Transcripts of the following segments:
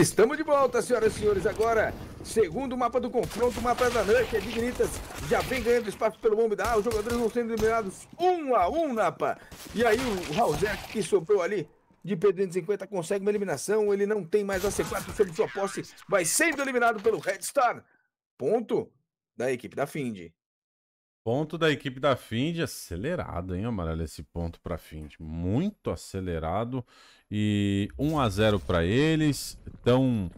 estamos de volta, senhoras e senhores, agora. Segundo mapa do confronto, o mapa da Nurse, é Dignitas já vem ganhando espaço pelo bombe da A. Os jogadores vão sendo eliminados um a um, Napa. E aí o Raulzer que sofreu ali de P250 consegue uma eliminação. Ele não tem mais a C4, perdeu sua posse. Vai sendo eliminado pelo Red Star. Ponto da equipe da Find. Ponto da equipe da Find, acelerado, hein, Amarelo? Esse ponto para Find, muito acelerado. E 1 a 0 para eles. Então,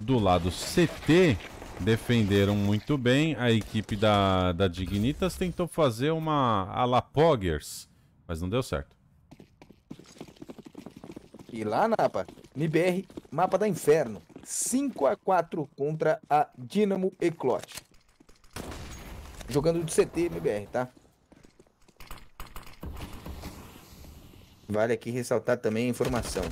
do lado CT, defenderam muito bem. A equipe da, da Dignitas tentou fazer uma a Poggers, mas não deu certo. E lá, Napa, NBR, mapa da Inferno. 5 a 4 contra a Dinamo Eclote. Jogando de CT, MBR, tá? Vale aqui ressaltar também a informação.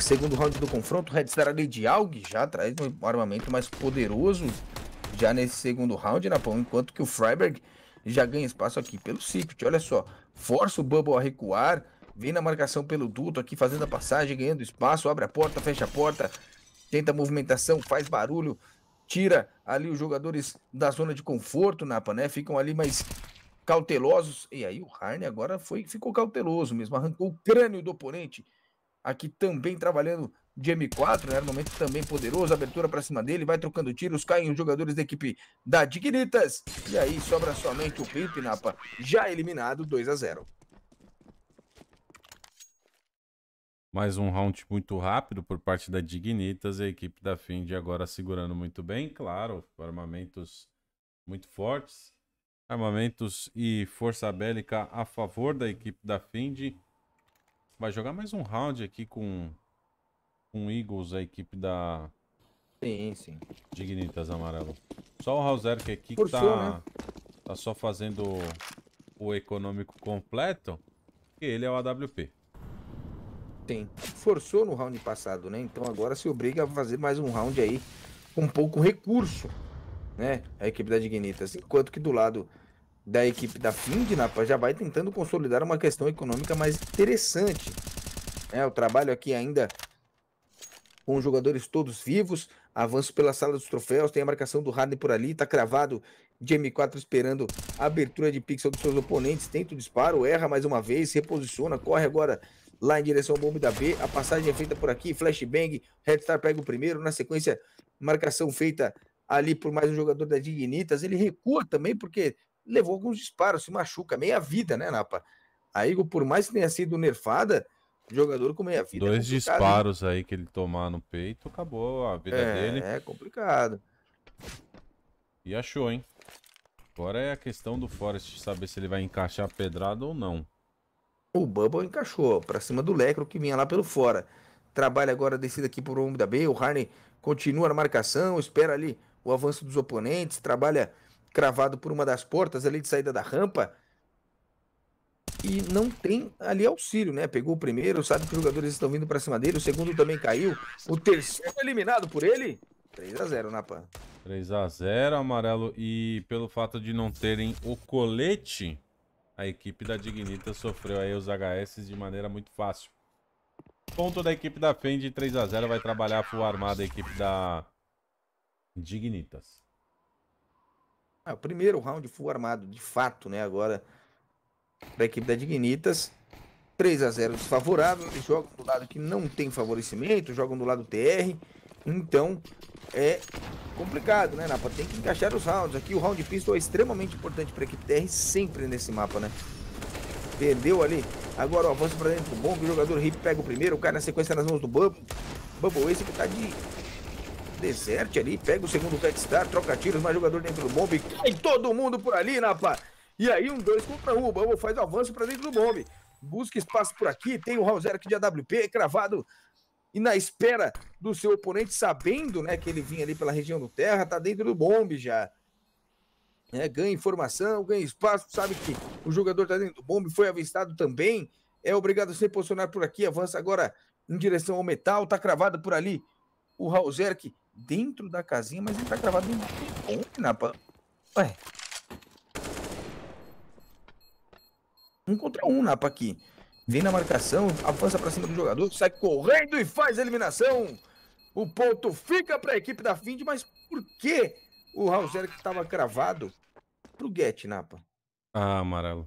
Segundo round do confronto, Red Star ali de AUG já traz um armamento mais poderoso já nesse segundo round, Napão, enquanto que o Freiberg já ganha espaço aqui pelo Secret. Olha só, força o Bubble a recuar, vem na marcação pelo duto aqui, fazendo a passagem, ganhando espaço, abre a porta, fecha a porta, tenta a movimentação, faz barulho, tira ali os jogadores da zona de conforto, Napa, né? Ficam ali mais cautelosos. E aí o Harney agora foi, ficou cauteloso mesmo, arrancou o crânio do oponente. Aqui também trabalhando de M4, né? Era um momento também poderoso, abertura para cima dele, vai trocando tiros, caem os jogadores da equipe da Dignitas. E aí sobra somente o Pimp, Napa, já eliminado 2 a 0 Mais um round muito rápido por parte da Dignitas, a equipe da Find agora segurando muito bem, claro, armamentos muito fortes, armamentos e força bélica a favor da equipe da Find. Vai jogar mais um round aqui com, com Eagles, a equipe da Sim, sim. Dignitas amarelo. Só o Hauser que aqui que tá, né? tá só fazendo o econômico completo, que ele é o AWP tem. Forçou no round passado, né? Então agora se obriga a fazer mais um round aí com pouco recurso, né? A equipe da Dignitas. Enquanto que do lado da equipe da Napa já vai tentando consolidar uma questão econômica mais interessante. É, o trabalho aqui ainda com os jogadores todos vivos, avanço pela sala dos troféus, tem a marcação do Harden por ali, tá cravado de M4 esperando a abertura de pixel dos seus oponentes, tenta o disparo, erra mais uma vez, reposiciona, corre agora lá em direção ao bombe da B. A passagem é feita por aqui, flashbang, Red Star pega o primeiro, na sequência, marcação feita ali por mais um jogador da Dignitas. Ele recua também porque levou alguns disparos, se machuca, meia vida, né, Napa? A Igor, por mais que tenha sido nerfada, jogador com meia vida. É Dois é disparos aí que ele tomar no peito, acabou a vida é, dele. É complicado. E achou, hein? Agora é a questão do Forest saber se ele vai encaixar pedrada ou não. O Bubble encaixou para cima do Lecro que vinha lá pelo fora. Trabalha agora a descida aqui por um da B. O Harney continua na marcação, espera ali o avanço dos oponentes, trabalha cravado por uma das portas ali de saída da rampa. E não tem ali auxílio, né? Pegou o primeiro, sabe que os jogadores estão vindo para cima dele. O segundo também caiu. O terceiro eliminado por ele. 3 a 0 na PAN. 3 a 0 amarelo. E pelo fato de não terem o colete, a equipe da Dignitas sofreu aí os HS de maneira muito fácil. Ponto da equipe da Fendi, 3x0, vai trabalhar full armada a equipe da Dignitas. É o primeiro round full armado, de fato, né, agora, para a equipe da Dignitas. 3 a 0 desfavorável, eles jogam do lado que não tem favorecimento, jogam do lado TR. Então, é complicado, né, Napa? Tem que encaixar os rounds. Aqui o round pistol é extremamente importante para a equipe TR sempre nesse mapa, né? Perdeu ali. Agora o avanço para dentro. do bombe. o jogador Rip pega o primeiro. O cara na sequência nas mãos do Bubble. Bubble esse que tá de deserte ali. Pega o segundo star, Troca tiros. Mais jogador dentro do bombe. Cai todo mundo por ali, Napa. E aí um dois contra um. O Bubble faz o avanço para dentro do bombe. Busca espaço por aqui. Tem o round Zero aqui de AWP. Cravado e na espera do seu oponente, sabendo né, que ele vinha ali pela região do terra, tá dentro do bombe já. É, ganha informação, ganha espaço, sabe que o jogador tá dentro do bombe, foi avistado também, é obrigado a se posicionar por aqui, avança agora em direção ao metal, tá cravado por ali o Raul Zerk dentro da casinha, mas ele tá cravado dentro do bombe, Napa. Ué. Um contra um, Napa, aqui. Vem na marcação, avança para cima do jogador, sai correndo e faz a eliminação. O ponto fica para a equipe da Find, mas por que o Rausel que estava cravado pro Get, Napa? Ah, amarelo.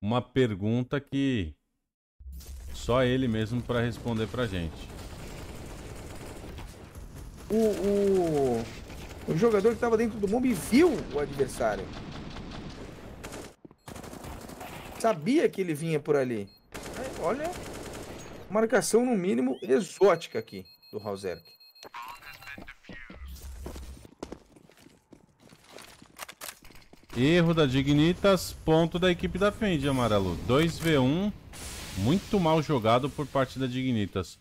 Uma pergunta que só ele mesmo para responder pra gente. O, o, o jogador que estava dentro do bombe viu o adversário. Sabia que ele vinha por ali. Olha, marcação no mínimo exótica aqui do Halzerk. Erro da Dignitas, ponto da equipe da Fendi, Amarelo. 2v1, muito mal jogado por parte da Dignitas.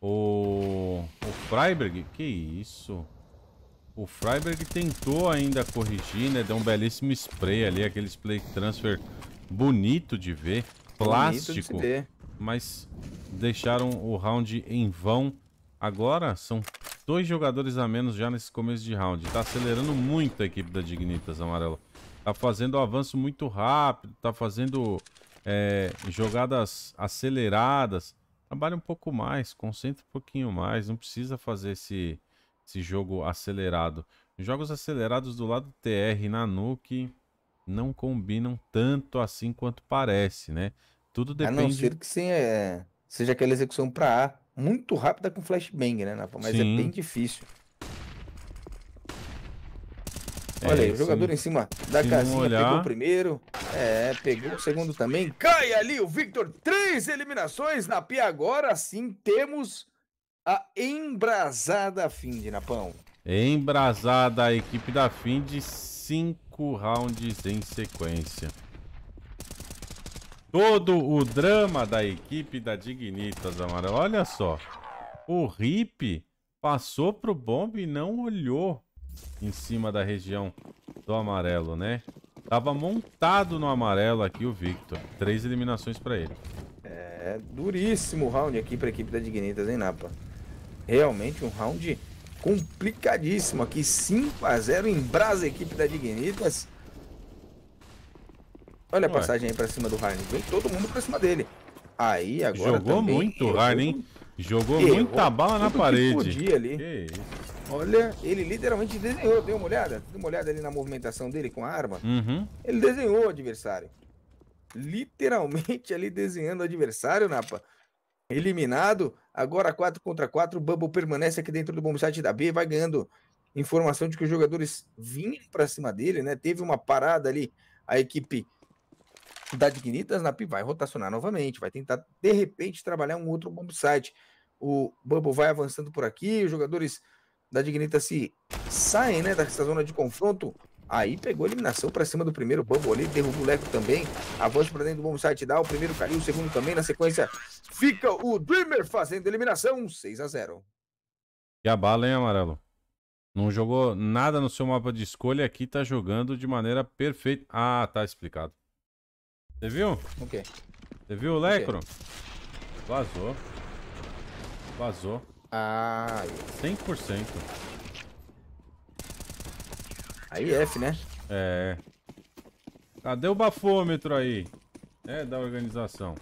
O... o Freiberg, que isso? O Freiberg tentou ainda corrigir, né? Deu um belíssimo spray ali, aquele spray transfer bonito de ver, plástico, de ver. mas deixaram o round em vão. Agora são dois jogadores a menos já nesse começo de round. Tá acelerando muito a equipe da Dignitas, Amarelo. Tá fazendo o avanço muito rápido, tá fazendo é, jogadas aceleradas. Trabalha um pouco mais, concentra um pouquinho mais, não precisa fazer esse, esse jogo acelerado. Jogos acelerados do lado TR na Nuke não combinam tanto assim quanto parece, né? Tudo depende. A não ser que sim, é... seja aquela execução para A muito rápida com flashbang, né, Mas é sim. é bem difícil. É Olha é, aí, o jogador em cima da se casinha olhar... pegou o primeiro. É, pegou o segundo também. Cai ali o Victor. Três eliminações na pia. Agora sim temos a embrasada Find, Napão. Embrasada a equipe da Find. Cinco rounds em sequência. Todo o drama da equipe da Dignitas, amarelo. Olha só. O Rip passou pro bomb e não olhou em cima da região do amarelo, né? Tava montado no amarelo aqui o Victor. Três eliminações para ele. É, duríssimo round aqui pra equipe da Dignitas, hein, Napa? Realmente um round complicadíssimo aqui. 5 a 0 em brasa, equipe da Dignitas. Olha a Ué. passagem aí pra cima do Harden. Vem todo mundo pra cima dele. Aí, agora Jogou também, muito o Harden, hein? Jogou errou, muita bala na parede. Que ali. Que Olha, ele literalmente desenhou. Deu uma olhada? Deu uma olhada ali na movimentação dele com a arma. Uhum. Ele desenhou o adversário. Literalmente ali desenhando o adversário, Napa eliminado. Agora 4 contra 4, o Bubble permanece aqui dentro do bom site da B, vai ganhando informação de que os jogadores vinham para cima dele, né? Teve uma parada ali, a equipe da Dignitas na P vai rotacionar novamente, vai tentar de repente trabalhar um outro bomb site. O Bubble vai avançando por aqui, os jogadores da Dignitas se saem, né, dessa zona de confronto. Aí pegou eliminação para cima do primeiro bubble ali, derrubou o Leco também. Avança para dentro do bom site dá o primeiro caiu, o segundo também. Na sequência, fica o Dreamer fazendo eliminação 6 a 0 E a bala, hein, Amarelo? Não jogou nada no seu mapa de escolha aqui, tá jogando de maneira perfeita. Ah, tá explicado. Você viu? O quê? Você viu o Lecro? Vazou. Vazou. Ah, 100%. É. Aí é F, né? É. Cadê o bafômetro aí? É, da organização.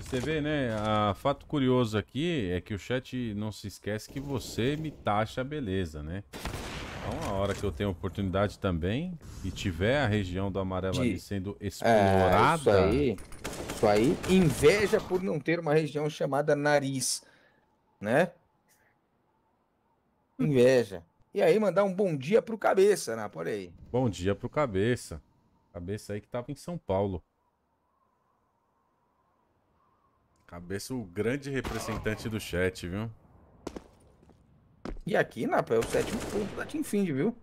Você vê, né? A fato curioso aqui é que o chat não se esquece que você me taxa a beleza, né? Então, a hora que eu tenho oportunidade também e tiver a região do amarelo De... ali sendo é, explorada, é, isso aí. Inveja por não ter uma região chamada nariz, né? Inveja. E aí mandar um bom dia pro Cabeça, né? Por aí. Bom dia pro Cabeça. Cabeça aí que tava em São Paulo. Cabeça o grande representante do chat, viu? E aqui, Napa, é o sétimo ponto da Teamfind, viu?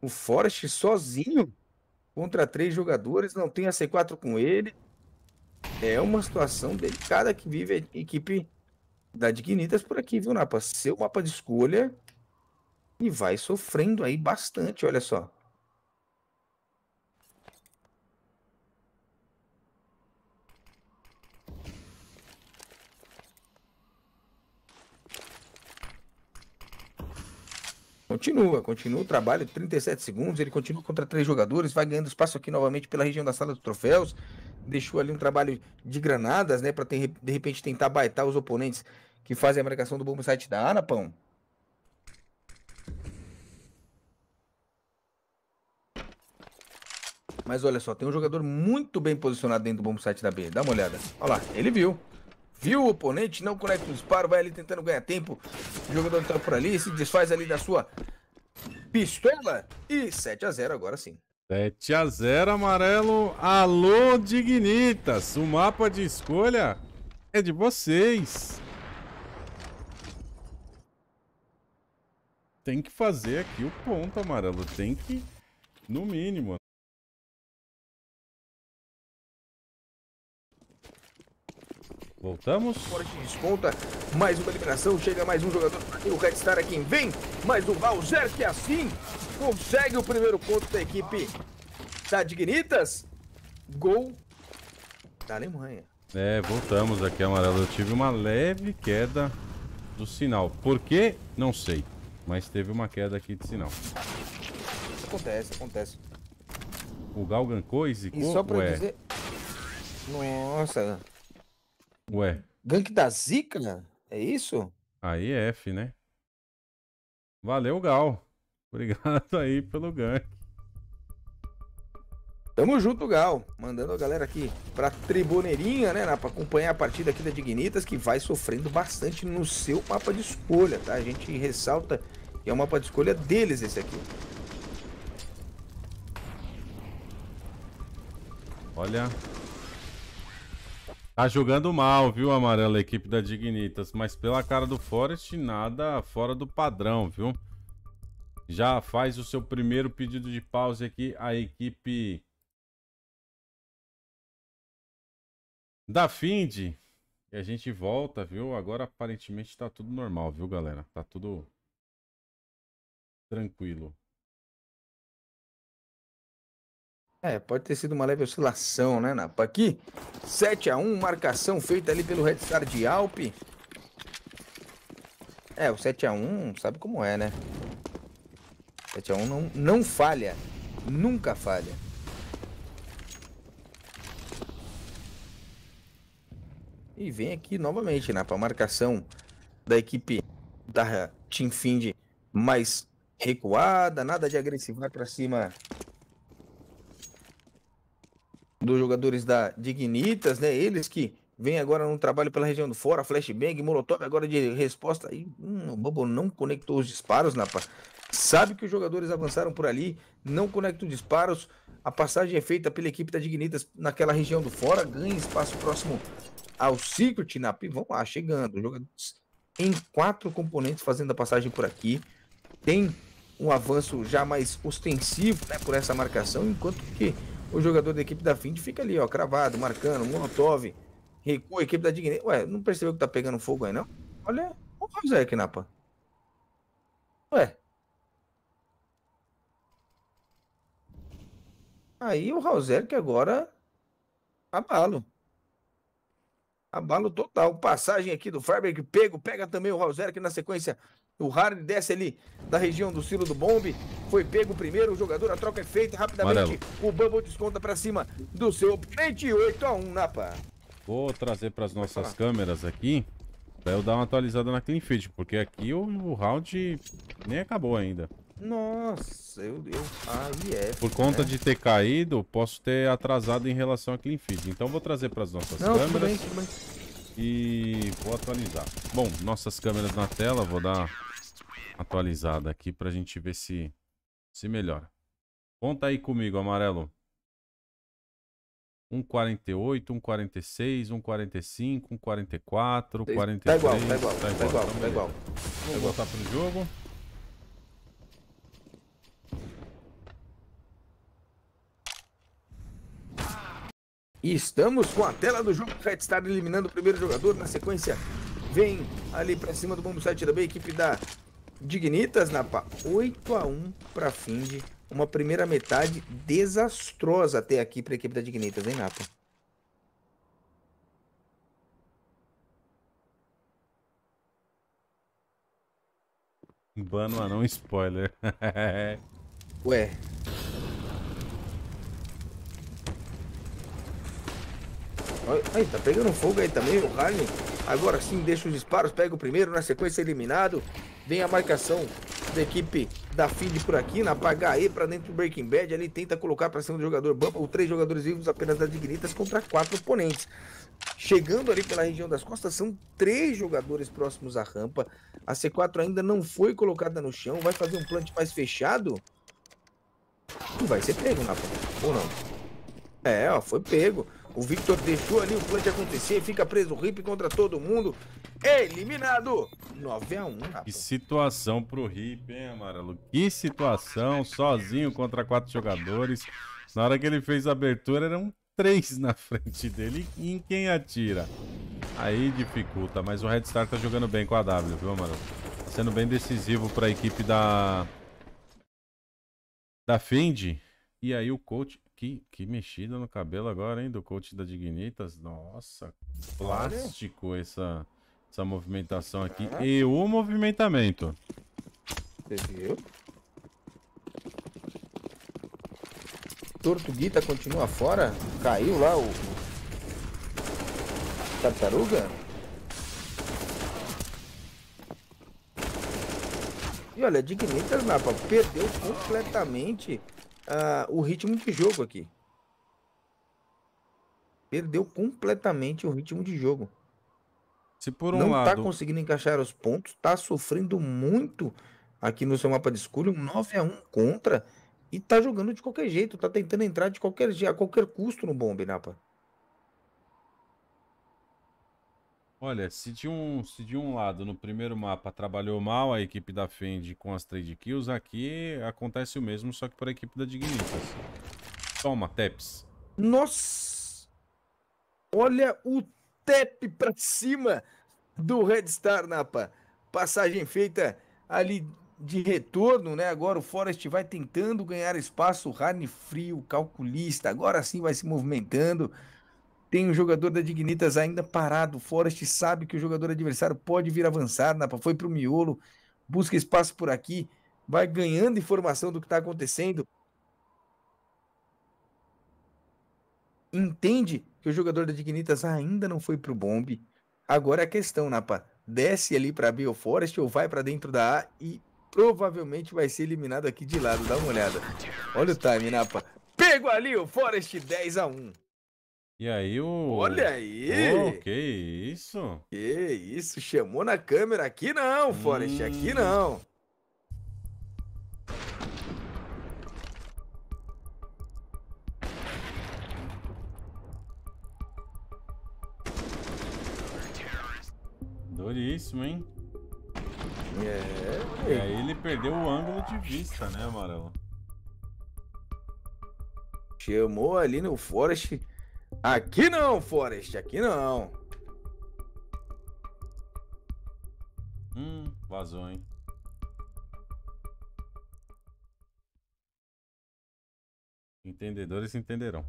O Forest sozinho contra três jogadores, não tem a C4 com ele. É uma situação delicada que vive a equipe da Dignitas por aqui, viu, Napa? Seu mapa de escolha e vai sofrendo aí bastante, olha só. Continua, continua o trabalho, 37 segundos, ele continua contra três jogadores, vai ganhando espaço aqui novamente pela região da sala dos troféus deixou ali um trabalho de granadas, né? Para de repente tentar baitar os oponentes que fazem a marcação do bomb site da pão. Mas olha só, tem um jogador muito bem posicionado dentro do bomb site da B. Dá uma olhada. Olha lá, ele viu. Viu o oponente, não conecta o disparo, vai ali tentando ganhar tempo. O jogador entra tá por ali, se desfaz ali da sua pistola. E 7 a 0 agora sim. 7 a 0 amarelo. Alô, Dignitas. O mapa de escolha é de vocês. Tem que fazer aqui o ponto, amarelo. Tem que, no mínimo, Voltamos. Fora de desconta, é. mais uma eliminação, chega mais um jogador E o Red Star é quem vem, mas o Valzer que é assim consegue o primeiro ponto da equipe da tá Dignitas. Gol da Alemanha. É, voltamos aqui, amarelo. Eu tive uma leve queda do sinal. Por quê? Não sei. Mas teve uma queda aqui de sinal. Acontece, acontece. O Galgan Coise? e o. E só pra Ué. dizer... Nossa, Ué. Gank da Zika? É isso? Aí é F, né? Valeu, Gal. Obrigado aí pelo gank. Tamo junto, Gal. Mandando a galera aqui pra tribuneirinha, né? Pra acompanhar a partida aqui da Dignitas, que vai sofrendo bastante no seu mapa de escolha, tá? A gente ressalta que é o mapa de escolha deles esse aqui. Olha, Tá jogando mal, viu, Amarelo, a equipe da Dignitas. Mas pela cara do Forest, nada fora do padrão, viu? Já faz o seu primeiro pedido de pause aqui, a equipe da Find. E a gente volta, viu? Agora aparentemente tá tudo normal, viu, galera? Tá tudo tranquilo. É, pode ter sido uma leve oscilação, né, Napa? Aqui, 7x1, marcação feita ali pelo Red Star de Alpe. É, o 7x1 sabe como é, né? 7x1 não, não falha. Nunca falha. E vem aqui novamente, Napa. Marcação da equipe da Team Find mais recuada. Nada de agressivar para cima dos jogadores da Dignitas, né? Eles que vêm agora no trabalho pela região do fora, flashbang, molotov agora de resposta. E, hum, o Bobo não conectou os disparos, Napa. Sabe que os jogadores avançaram por ali, não conectam os disparos. A passagem é feita pela equipe da Dignitas naquela região do fora, ganha espaço próximo ao Secret Nap. vamos lá, chegando. Jogadores em quatro componentes fazendo a passagem por aqui. Tem um avanço já mais ostensivo né, por essa marcação, enquanto que o jogador da equipe da Find fica ali, ó, cravado, marcando, Molotov, recua, equipe da Digne, Ué, não percebeu que tá pegando fogo aí, não? Olha, olha o Zé aqui, Napa. Ué. Aí o Rauser que agora abalo. Abalo total. Passagem aqui do Farber que pego, pega também o Rauser que na sequência o Hard desce ali da região do silo do bombe. Foi pego primeiro, o jogador, a troca é feita rapidamente. Amarelo. O Bubble desconta para cima do seu 28 a 1, Napa. Vou trazer para as nossas câmeras aqui. Pra eu dar uma atualizada na clean feed, porque aqui o, o round nem acabou ainda. Nossa, eu, eu aí é. Por conta né? de ter caído, posso ter atrasado em relação a clean feed. Então vou trazer para as nossas Não, câmeras. Tudo bem, tudo bem. E vou atualizar. Bom, nossas câmeras na tela, vou dar atualizada aqui para a gente ver se se melhora. Conta aí comigo, amarelo. 1,48, 1,46, 1,45, 1,44, 43. Tá igual, tá, tá, tá igual, tá igual. Tá igual, tá igual. Vamos voltar pro jogo. E estamos com a tela do jogo. Red Star eliminando o primeiro jogador. Na sequência, vem ali para cima do bombo site da B, equipe da Dignitas, Napa, 8 a 1 para Find. Uma primeira metade desastrosa até aqui para a equipe da Dignitas, hein, Napa? Bano não spoiler. Ué, Aí, tá pegando fogo aí também, o Harley. Agora sim, deixa os disparos, pega o primeiro, na sequência eliminado. Vem a marcação da equipe da Feed por aqui, na HE pra dentro do Breaking Bad. Ali tenta colocar pra cima do jogador Bumble. Três jogadores vivos apenas da Dignitas contra quatro oponentes. Chegando ali pela região das costas, são três jogadores próximos à rampa. A C4 ainda não foi colocada no chão. Vai fazer um plant mais fechado? Não vai ser pego, Napa. Ou não? É, ó, foi pego. O Victor deixou ali o plant acontecer, fica preso o Rip contra todo mundo. Eliminado! 9x1, rapaz. Que situação pro Rip, hein, Amarelo? Que situação, sozinho contra quatro jogadores. Na hora que ele fez a abertura, eram três na frente dele. E em quem atira? Aí dificulta, mas o Red Star tá jogando bem com a W, viu, Amarelo? Tá sendo bem decisivo pra equipe da... Da Fendi. E aí o coach que, que mexida no cabelo agora, hein? Do coach da Dignitas. Nossa, plástico essa, essa movimentação aqui. É. E o movimentamento. Você viu? Tortuguita continua fora? Caiu lá o... Tartaruga? E olha, Dignitas, Napa, perdeu completamente uh, o ritmo de jogo aqui. Perdeu completamente o ritmo de jogo. Se por um não tá lado... tá conseguindo encaixar os pontos, tá sofrendo muito aqui no seu mapa de escolha, um 9 a 1 contra e tá jogando de qualquer jeito, tá tentando entrar de qualquer a qualquer custo no bombe, Napa. Né, Olha, se de, um, se de um lado no primeiro mapa trabalhou mal a equipe da Fendi com as trade kills, aqui acontece o mesmo, só que para a equipe da Dignitas. Toma, Teps. Nossa! Olha o Tep para cima do Red Star, Napa. Passagem feita ali de retorno, né? Agora o Forest vai tentando ganhar espaço, o Rani frio, calculista. Agora sim vai se movimentando. Tem o um jogador da Dignitas ainda parado. O Forest sabe que o jogador adversário pode vir avançar. Napa né? foi para o miolo, busca espaço por aqui, vai ganhando informação do que está acontecendo. Entende que o jogador da Dignitas ainda não foi para o bombe. Agora é a questão, Napa, né, desce ali para a Bioforest ou vai para dentro da A e provavelmente vai ser eliminado aqui de lado. Dá uma olhada. Olha o time, Napa. Né, Pego ali o Forest 10 a 1. E aí o. Olha aí! Pô, que isso? Que isso? Chamou na câmera aqui não, Forest, hum. aqui não. Doríssimo hein? É. E é. aí ele perdeu o ângulo de vista, né, Amarelo? Chamou ali no Forest. Aqui não, Forest, aqui não. Hum, vazou, hein? Entendedores entenderão.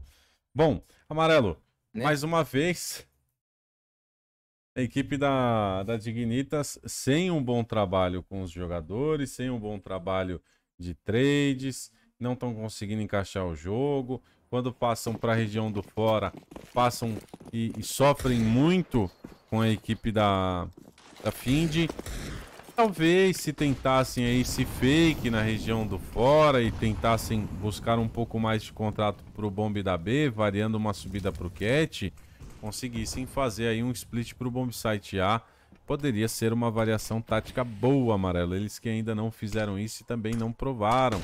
Bom, Amarelo, né? mais uma vez, a equipe da, da Dignitas sem um bom trabalho com os jogadores, sem um bom trabalho de trades, não estão conseguindo encaixar o jogo. Quando passam para a região do fora, passam e, e, sofrem muito com a equipe da, da Find. Talvez se tentassem aí se fake na região do fora e tentassem buscar um pouco mais de contrato para o Bomb da B, variando uma subida para o Cat, conseguissem fazer aí um split para o Bomb Site A poderia ser uma variação tática boa, amarelo. Eles que ainda não fizeram isso e também não provaram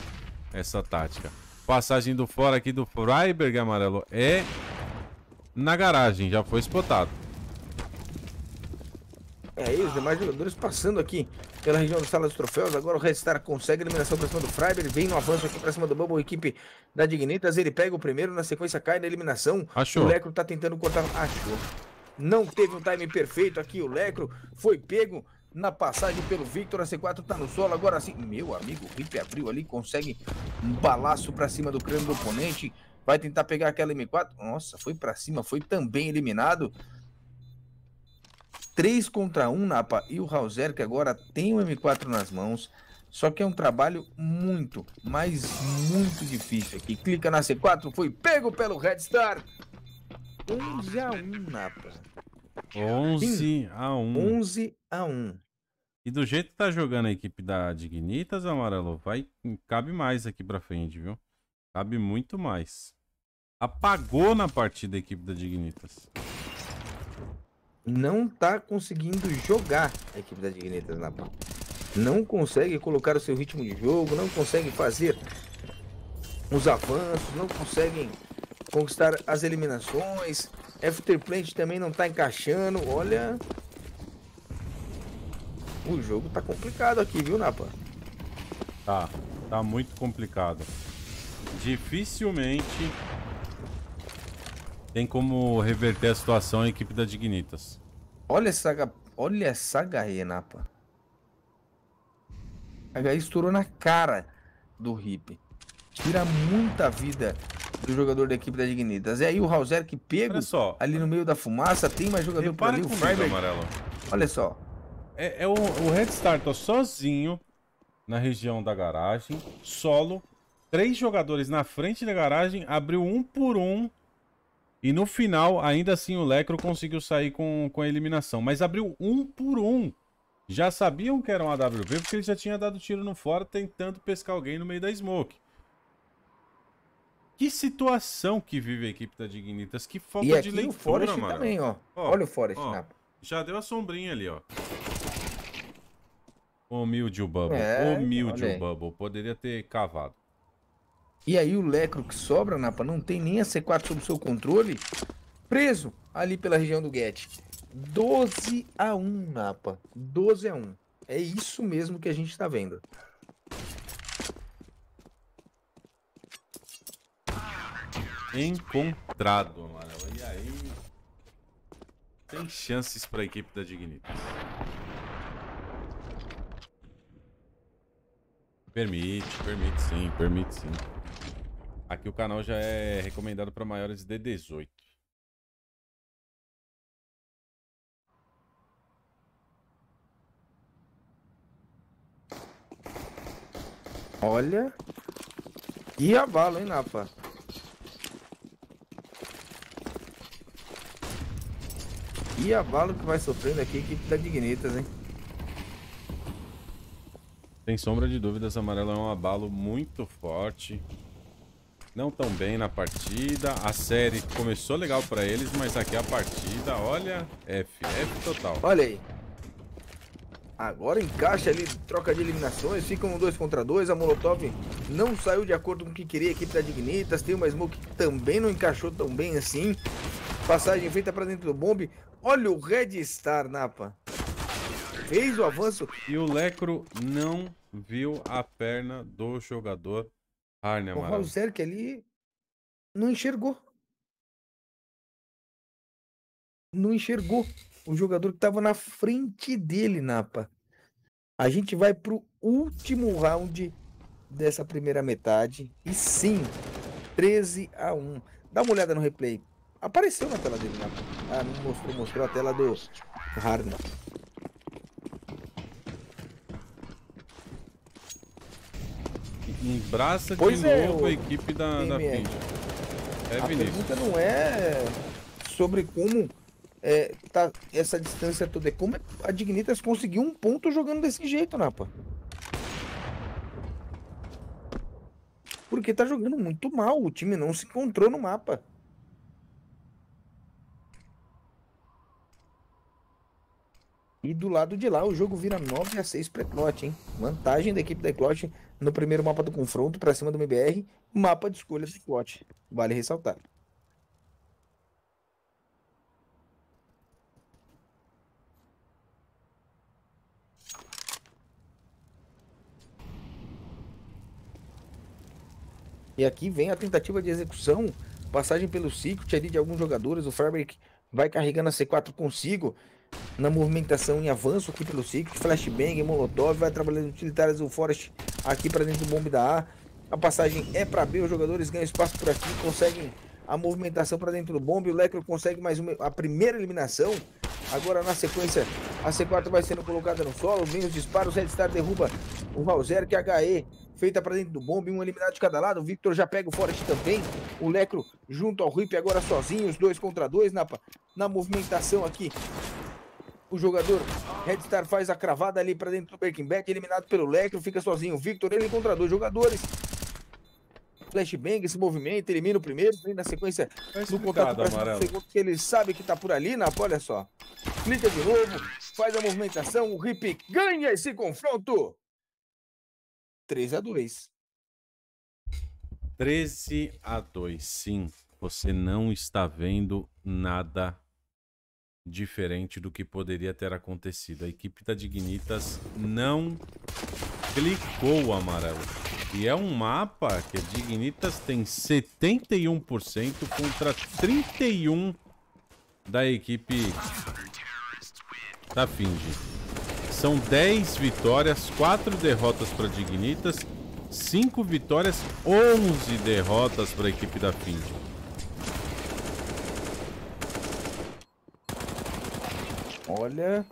essa tática. Passagem do fora aqui do Freiberg amarelo é na garagem, já foi explotado. É isso, demais jogadores passando aqui pela região do Sala dos Troféus. Agora o Star consegue a eliminação pra cima do Freiberg. Vem no avanço aqui pra cima do Bubble, equipe da Dignitas. Ele pega o primeiro, na sequência cai na eliminação. Achou. O Lecro tá tentando cortar. Achou. Não teve um time perfeito aqui. O Lecro foi pego na passagem pelo Victor, a C4 tá no solo, agora sim, meu amigo, o Rip abriu ali, consegue um balaço para cima do crânio do oponente, vai tentar pegar aquela M4, nossa, foi para cima, foi também eliminado, 3 contra 1, Napa, e o Hauser que agora tem o M4 nas mãos, só que é um trabalho muito, mas muito difícil aqui, clica na C4, foi pego pelo Red Star, 11 a 1, Napa. 11 a 1. 11 a 1. E do jeito que tá jogando a equipe da Dignitas, Amarelo, vai cabe mais aqui pra frente, viu? Cabe muito mais. Apagou na partida a equipe da Dignitas. Não tá conseguindo jogar a equipe da Dignitas na Não consegue colocar o seu ritmo de jogo, não consegue fazer os avanços, não conseguem conquistar as eliminações. Afterplant também não tá encaixando. Olha. O jogo tá complicado aqui, viu, Napa? Tá. Tá muito complicado. Dificilmente tem como reverter a situação a equipe da Dignitas. Olha essa, olha essa HE, Napa. A HE estourou na cara do Rip. Tira muita vida do jogador da equipe da Dignitas. É aí o Hauser que pega ali no meio da fumaça. Tem mais jogador para ali, o Freiberg. Amarelo. Olha só. É, é o, o Red Star tá sozinho na região da garagem, solo. Três jogadores na frente da garagem, abriu um por um. E no final, ainda assim, o Lecro conseguiu sair com, com a eliminação. Mas abriu um por um. Já sabiam que era um AWP, porque ele já tinha dado tiro no fora tentando pescar alguém no meio da smoke. Que situação que vive a equipe da Dignitas. Que falta e aqui de leitura, o Forest mano. também, ó. ó. Olha o Forest, ó, Napa. Já deu a sombrinha ali, ó. Humilde o Bubble. É, Humilde o Bubble. Poderia ter cavado. E aí o Lecro que sobra, Napa, não tem nem a C4 sob seu controle. Preso ali pela região do Get. 12 a 1, Napa. 12 a 1. É isso mesmo que a gente tá vendo. encontrado, mano. E aí... Tem chances pra equipe da Dignitas. Permite, permite sim, permite sim. Aqui o canal já é recomendado para maiores de 18. Olha. E a bala, hein, Napa? E a bala que vai sofrendo aqui, equipe da tá Dignitas, hein? Né? Sem sombra de dúvidas, amarelo é um abalo muito forte. Não tão bem na partida. A série começou legal pra eles, mas aqui a partida, olha, F, F total. Olha aí. Agora encaixa ali, troca de eliminações, ficam um 2 contra 2, a Molotov não saiu de acordo com o que queria a equipe da tá Dignitas, tem uma Smoke que também não encaixou tão bem assim. Passagem feita para dentro do bombe, Olha o Red Star, Napa. Fez o avanço. E o Lecro não viu a perna do jogador Harney Amaral. O Zerk ali não enxergou. Não enxergou o jogador que estava na frente dele, Napa. A gente vai pro último round dessa primeira metade. E sim, 13 a 1. Dá uma olhada no replay. Apareceu na tela dele, Napa. Ah, não mostrou, mostrou a tela do Harna. Embraça pois de é, novo a equipe da, PM. da Finja. É, a Vinícius. pergunta não é sobre como é, tá essa distância toda. É como a Dignitas conseguiu um ponto jogando desse jeito, Napa. Né, Porque tá jogando muito mal. O time não se encontrou no mapa. E do lado de lá, o jogo vira 9 a 6 para Eclote, hein? Vantagem da equipe da Eclote no primeiro mapa do confronto para cima do MBR, mapa de escolha do Eclote. Vale ressaltar. E aqui vem a tentativa de execução, passagem pelo Secret ali de alguns jogadores, o Fabric vai carregando a C4 consigo na movimentação em avanço aqui pelo ciclo, Flashbang, Molotov, vai trabalhando utilitárias do Forest aqui para dentro do bombe da A. A passagem é para B, os jogadores ganham espaço por aqui, conseguem a movimentação para dentro do bombe, o Lecro consegue mais uma, a primeira eliminação. Agora na sequência, a C4 vai sendo colocada no solo, vem os disparos, Red Star derruba o Valzer, que é HE feita para dentro do bombe, um eliminado de cada lado, o Victor já pega o Forest também, o Lecro junto ao Rip agora sozinho, os dois contra dois na, na movimentação aqui o jogador Redstar faz a cravada ali para dentro do Breaking Bad, eliminado pelo Lecro, fica sozinho. Victor, ele encontra dois jogadores. Flashbang esse movimento elimina o primeiro, vem na sequência no tá contato amarelo. Segundo, que ele sabe que tá por ali, na né? olha só. Clica de novo, faz a movimentação, o Rip ganha esse confronto. 3 a 2 13 a 2, sim. Você não está vendo nada diferente do que poderia ter acontecido. A equipe da Dignitas não clicou amarelo. E é um mapa que a Dignitas tem 71% contra 31% da equipe da Finge. São 10 vitórias, 4 derrotas para Dignitas, 5 vitórias, 11 derrotas para a equipe da Finge. Olha.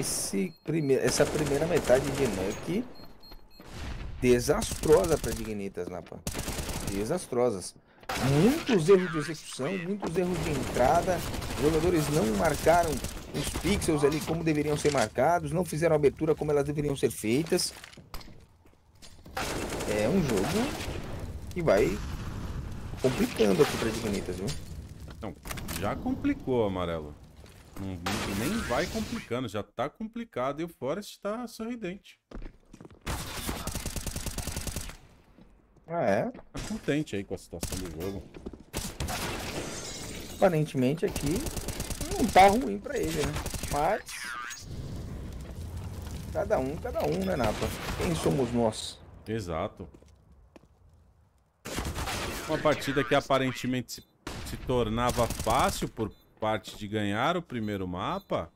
Esse primeir, essa primeira metade de Nuke desastrosa para Dignitas, Napa. Desastrosas. Muitos erros de execução, muitos erros de entrada. Os jogadores não marcaram os pixels ali como deveriam ser marcados, não fizeram abertura como elas deveriam ser feitas. É um jogo que vai complicando aqui para Dignitas, viu? Não, já complicou, Amarelo. Uhum. nem vai complicando, já tá complicado. E o Forest tá sorridente. Ah, é? Tá contente aí com a situação do jogo. Aparentemente aqui não tá ruim pra ele, né? Mas... Cada um, cada um, né, Napa? Quem somos nós? Exato. Uma partida que aparentemente se, se tornava fácil por parte de ganhar o primeiro mapa,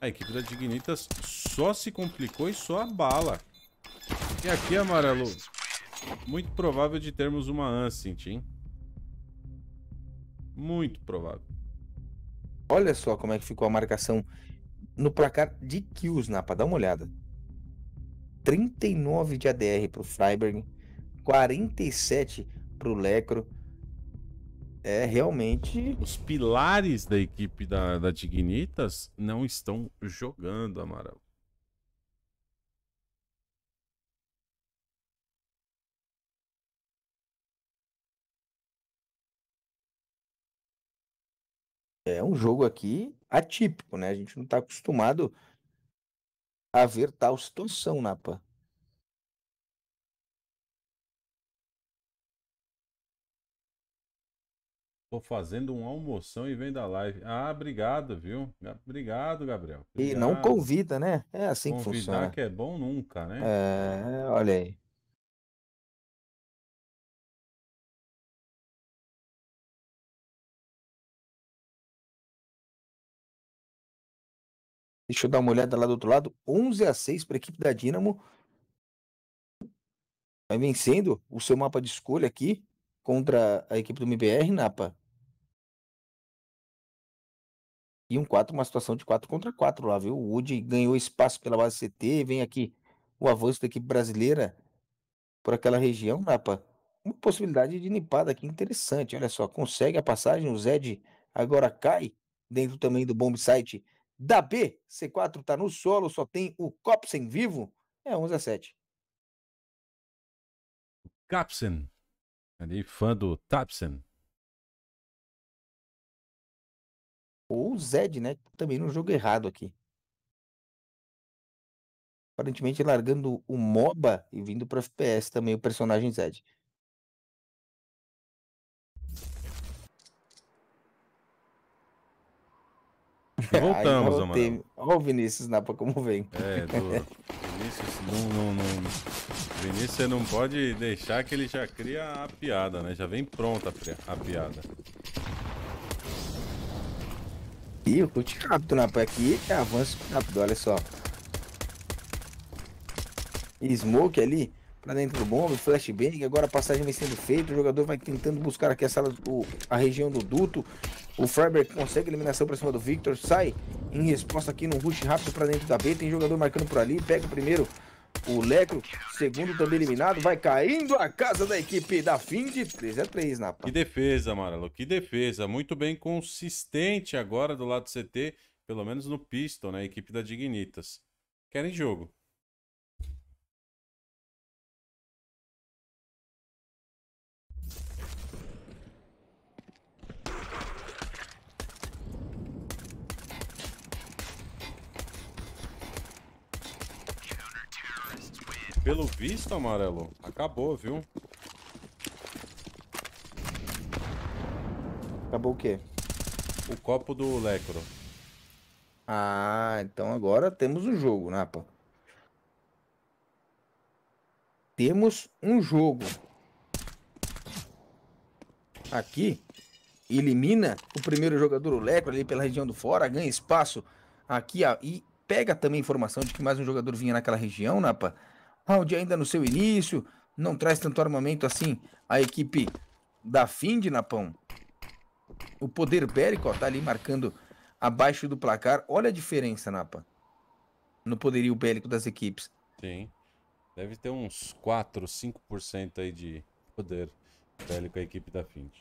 a equipe da Dignitas só se complicou e só a bala. E aqui, amarelo, muito provável de termos uma Ancient, hein? Muito provável. Olha só como é que ficou a marcação no placar de kills, Napa. Dá uma olhada. 39 de ADR para o Freiberg, 47 para o Lecro, é realmente. Os pilares da equipe da, da Dignitas não estão jogando, Amaral. É um jogo aqui atípico, né? A gente não está acostumado a ver tal situação, Napa. Tô fazendo um almoção e vem da live. Ah, obrigado, viu? Obrigado, Gabriel. Obrigado. E não convida, né? É assim Convidar que funciona. Convidar que é bom nunca, né? É, olha aí. Deixa eu dar uma olhada lá do outro lado. 11 a 6 para a equipe da Dinamo. Vai vencendo o seu mapa de escolha aqui contra a equipe do MBR, Napa. E um 4, uma situação de 4 contra 4 lá, viu? O Woody ganhou espaço pela base CT, vem aqui o avanço da equipe brasileira por aquela região, Napa. Uma possibilidade de limpada aqui interessante. Olha só, consegue a passagem, o Zed agora cai dentro também do bomb site da B. C4 tá no solo, só tem o Copsen vivo. É 11 a 7. Capsen, ali fã do Tapsen, Ou o Zed, né? Também no jogo errado aqui. Aparentemente largando o MOBA e vindo para FPS também o personagem Zed. Voltamos, Ai, Amaral. Olha o Vinícius Napa como vem. É, do... Vinícius, não, não, não. Vinícius, você não pode deixar que ele já cria a piada, né? Já vem pronta a piada. Ih, o curti rápido na aqui é avanço rápido, olha só. Smoke ali, pra dentro do bomba, flashbang, agora a passagem vem sendo feita, o jogador vai tentando buscar aqui a sala, do, a região do duto. O Freiberg consegue eliminação pra cima do Victor, sai em resposta aqui no rush rápido pra dentro da B, tem jogador marcando por ali, pega o primeiro o Leco, segundo também eliminado, vai caindo a casa da equipe da fim de 3 a 3 Napa. Que defesa, Maralo, que defesa. Muito bem consistente agora do lado do CT, pelo menos no pistol, né? Equipe da Dignitas. Querem jogo. Pelo visto, amarelo, acabou, viu? Acabou o quê? O copo do Lecro. Ah, então agora temos um jogo, Napa. Né, temos um jogo. Aqui, elimina o primeiro jogador, o Lecro, ali pela região do fora, ganha espaço aqui ó, e pega também informação de que mais um jogador vinha naquela região, Napa. Né, round ainda no seu início, não traz tanto armamento assim a equipe da Find, Napão. O poder bélico ó, tá ali marcando abaixo do placar. Olha a diferença, Napa, no poderio bélico das equipes. Sim. Deve ter uns 4, 5% aí de poder bélico a equipe da Find.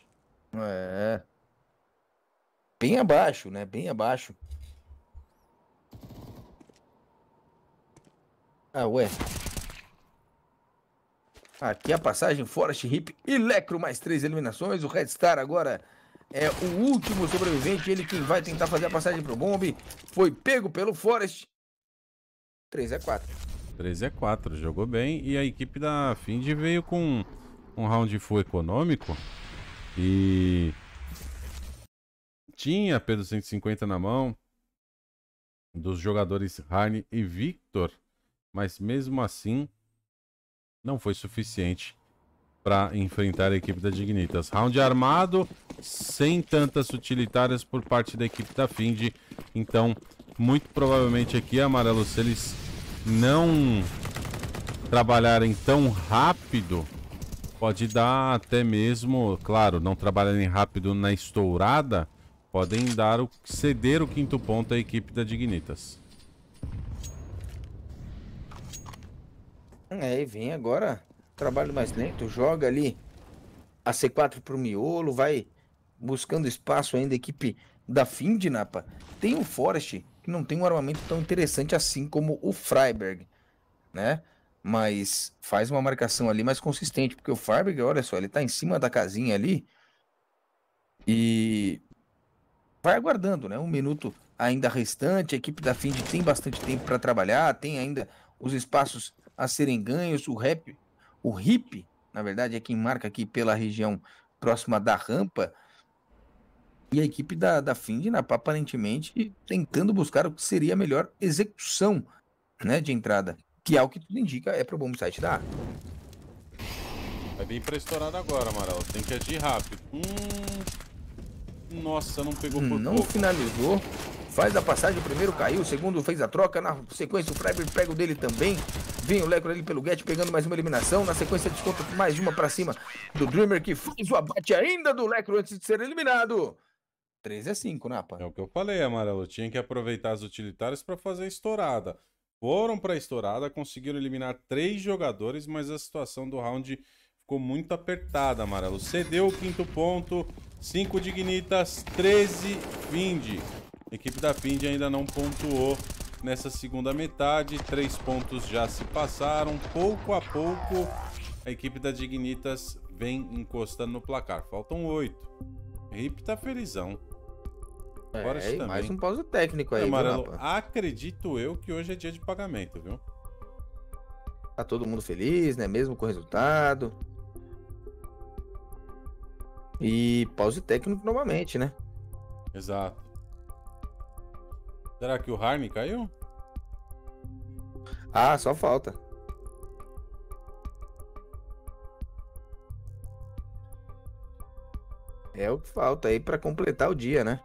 É. Bem abaixo, né? Bem abaixo. Ah, ué. Aqui é a passagem Forest Hip e Lecro, mais três eliminações. O Red Star agora é o último sobrevivente. Ele quem vai tentar fazer a passagem pro bombe Foi pego pelo Forest. 3 x 4 3 x 4 jogou bem. E a equipe da Find veio com um round full econômico. E tinha Pedro 150 na mão dos jogadores Harney e Victor, mas mesmo assim não foi suficiente para enfrentar a equipe da Dignitas. Round armado, sem tantas utilitárias por parte da equipe da Find. Então, muito provavelmente aqui, Amarelo, se eles não trabalharem tão rápido, pode dar até mesmo, claro, não trabalharem rápido na estourada, podem dar o, ceder o quinto ponto à equipe da Dignitas. É, e vem agora, trabalho mais lento, joga ali a C4 pro miolo, vai buscando espaço ainda, equipe da Find, Napa. Tem o Forest, que não tem um armamento tão interessante assim como o Freiberg, né? Mas faz uma marcação ali mais consistente, porque o Freiberg, olha só, ele tá em cima da casinha ali e vai aguardando, né? Um minuto ainda restante, a equipe da Find tem bastante tempo para trabalhar, tem ainda os espaços a serem ganhos. O rap, o hip, na verdade, é quem marca aqui pela região próxima da rampa. E a equipe da, da Findinapa aparentemente tentando buscar o que seria a melhor execução né, de entrada, que ao é que tudo indica é para o bom site da Vai vir para estourada agora, Amaral. Tem que agir rápido. Hum... Nossa, não pegou por Não pouco. finalizou. Faz a passagem, o primeiro caiu, o segundo fez a troca. Na sequência, o Freiburg pega o dele também. Vem o Lecro ali pelo Get pegando mais uma eliminação. Na sequência, desconta mais uma para cima do Dreamer, que faz o abate ainda do Lecro antes de ser eliminado. 13 a 5, Napa. Né, é o que eu falei, Amarelo. Tinha que aproveitar as utilitárias para fazer a estourada. Foram para a estourada, conseguiram eliminar três jogadores, mas a situação do round ficou muito apertada, Amarelo. Cedeu o quinto ponto, 5 Dignitas, 13 Vindi. A equipe da Pind ainda não pontuou nessa segunda metade. Três pontos já se passaram. Pouco a pouco, a equipe da Dignitas vem encostando no placar. Faltam oito. Rip tá felizão. Agora é, também. mais um pause técnico aí, é, Amarelo, acredito eu que hoje é dia de pagamento, viu? Tá todo mundo feliz, né? Mesmo com o resultado. E pause técnico novamente, né? Exato. Será que o Harney caiu? Ah, só falta. É o que falta aí para completar o dia, né?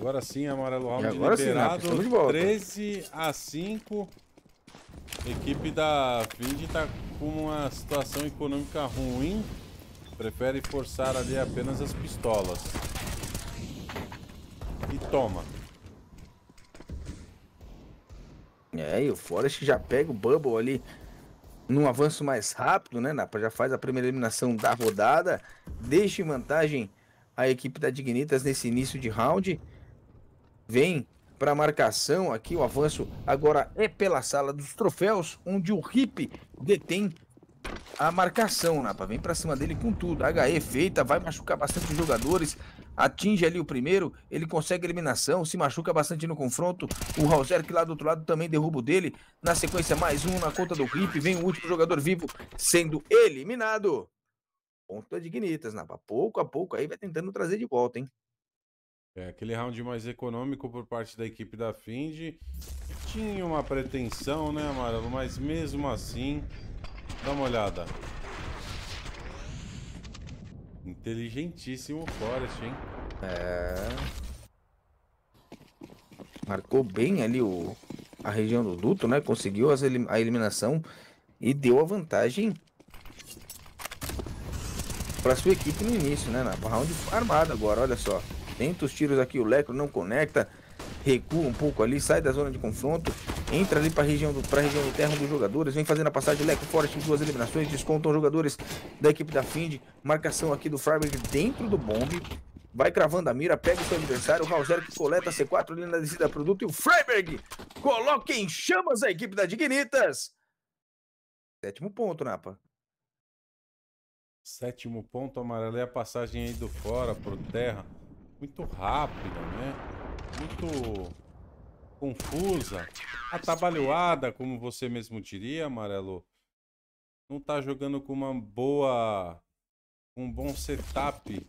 Agora sim, Amarelo Round liberado. Sim, né? 13 a 5. Equipe da Vind está com uma situação econômica ruim. Prefere forçar ali apenas as pistolas. E toma. É, e o Forest já pega o Bubble ali num avanço mais rápido, né, Já faz a primeira eliminação da rodada. Deixa em vantagem a equipe da Dignitas nesse início de round vem para marcação aqui. O avanço agora é pela sala dos troféus, onde o Rip detém a marcação, Napa. Vem para cima dele com tudo. HE feita, vai machucar bastante os jogadores. Atinge ali o primeiro, ele consegue eliminação, se machuca bastante no confronto. O Hauser, que lá do outro lado também derruba o dele. Na sequência, mais um na conta do Rip Vem o último jogador vivo sendo eliminado. Ponto de Dignitas, Napa. Pouco a pouco aí vai tentando trazer de volta, hein? É, aquele round mais econômico por parte da equipe da Find. Tinha uma pretensão, né, Maravilha? Mas mesmo assim, dá uma olhada. Inteligentíssimo o Forest, hein? É. Marcou bem ali o... a região do duto, né? Conseguiu as... a eliminação e deu a vantagem para sua equipe no início, né? Na round armada agora, olha só. Tenta os tiros aqui, o Lecro não conecta. Recua um pouco ali, sai da zona de confronto. Entra ali para a região pra região do terra dos jogadores. Vem fazendo a passagem, Lecro forte, duas eliminações. Descontam jogadores da equipe da Find. Marcação aqui do Freiburg dentro do bombe. Vai cravando a mira, pega o seu adversário. O Raulzero que coleta C4 ali na descida produto. E o Freiberg coloca em chamas a equipe da Dignitas. Sétimo ponto, Napa. Sétimo ponto, amarelo. É a passagem aí do fora pro terra muito rápida, né? Muito confusa, atabalhoada, como você mesmo diria, Amarelo. Não tá jogando com uma boa... um bom setup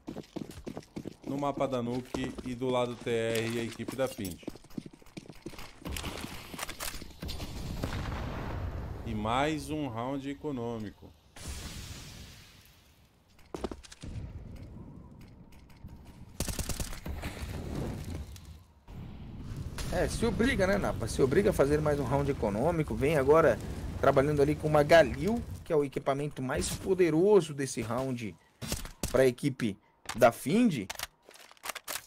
no mapa da Nuke e do lado TR e a equipe da Pint. E mais um round econômico. É, se obriga, né, Napa? Se obriga a fazer mais um round econômico. Vem agora trabalhando ali com uma Galil, que é o equipamento mais poderoso desse round para a equipe da Find.